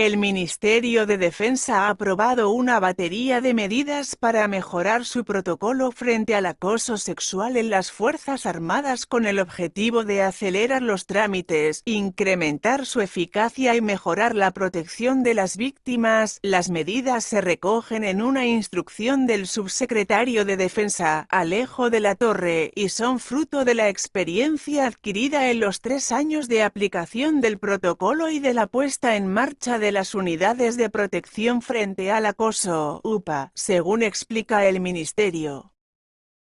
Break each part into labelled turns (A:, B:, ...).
A: El Ministerio de Defensa ha aprobado una batería de medidas para mejorar su protocolo frente al acoso sexual en las Fuerzas Armadas con el objetivo de acelerar los trámites, incrementar su eficacia y mejorar la protección de las víctimas. Las medidas se recogen en una instrucción del subsecretario de Defensa, Alejo de la Torre, y son fruto de la experiencia adquirida en los tres años de aplicación del protocolo y de la puesta en marcha de de las Unidades de Protección frente al Acoso, UPA, según explica el Ministerio.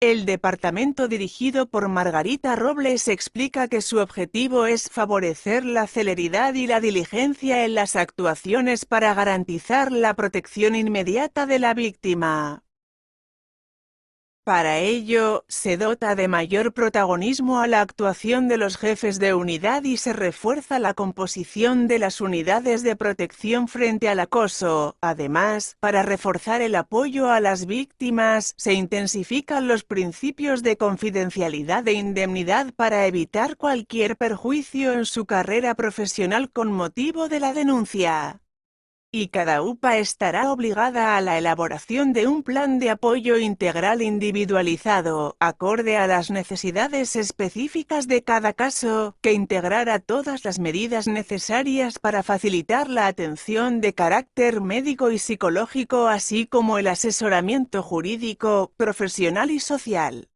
A: El departamento dirigido por Margarita Robles explica que su objetivo es favorecer la celeridad y la diligencia en las actuaciones para garantizar la protección inmediata de la víctima. Para ello, se dota de mayor protagonismo a la actuación de los jefes de unidad y se refuerza la composición de las unidades de protección frente al acoso. Además, para reforzar el apoyo a las víctimas, se intensifican los principios de confidencialidad e indemnidad para evitar cualquier perjuicio en su carrera profesional con motivo de la denuncia y cada UPA estará obligada a la elaboración de un plan de apoyo integral individualizado, acorde a las necesidades específicas de cada caso, que integrará todas las medidas necesarias para facilitar la atención de carácter médico y psicológico, así como el asesoramiento jurídico, profesional y social.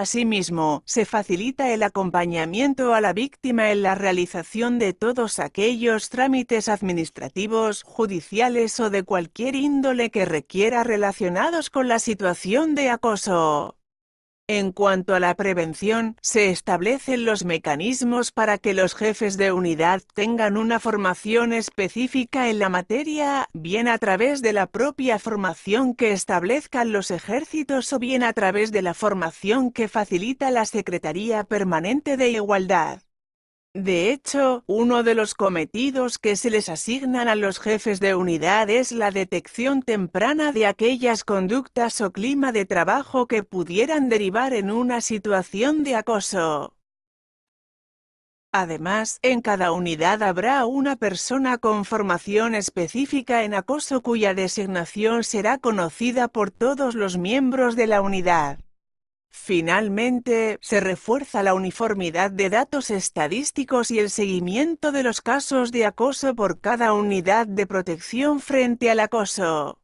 A: Asimismo, se facilita el acompañamiento a la víctima en la realización de todos aquellos trámites administrativos, judiciales o de cualquier índole que requiera relacionados con la situación de acoso. En cuanto a la prevención, se establecen los mecanismos para que los jefes de unidad tengan una formación específica en la materia, bien a través de la propia formación que establezcan los ejércitos o bien a través de la formación que facilita la Secretaría Permanente de Igualdad. De hecho, uno de los cometidos que se les asignan a los jefes de unidad es la detección temprana de aquellas conductas o clima de trabajo que pudieran derivar en una situación de acoso. Además, en cada unidad habrá una persona con formación específica en acoso cuya designación será conocida por todos los miembros de la unidad. Finalmente, se refuerza la uniformidad de datos estadísticos y el seguimiento de los casos de acoso por cada unidad de protección frente al acoso.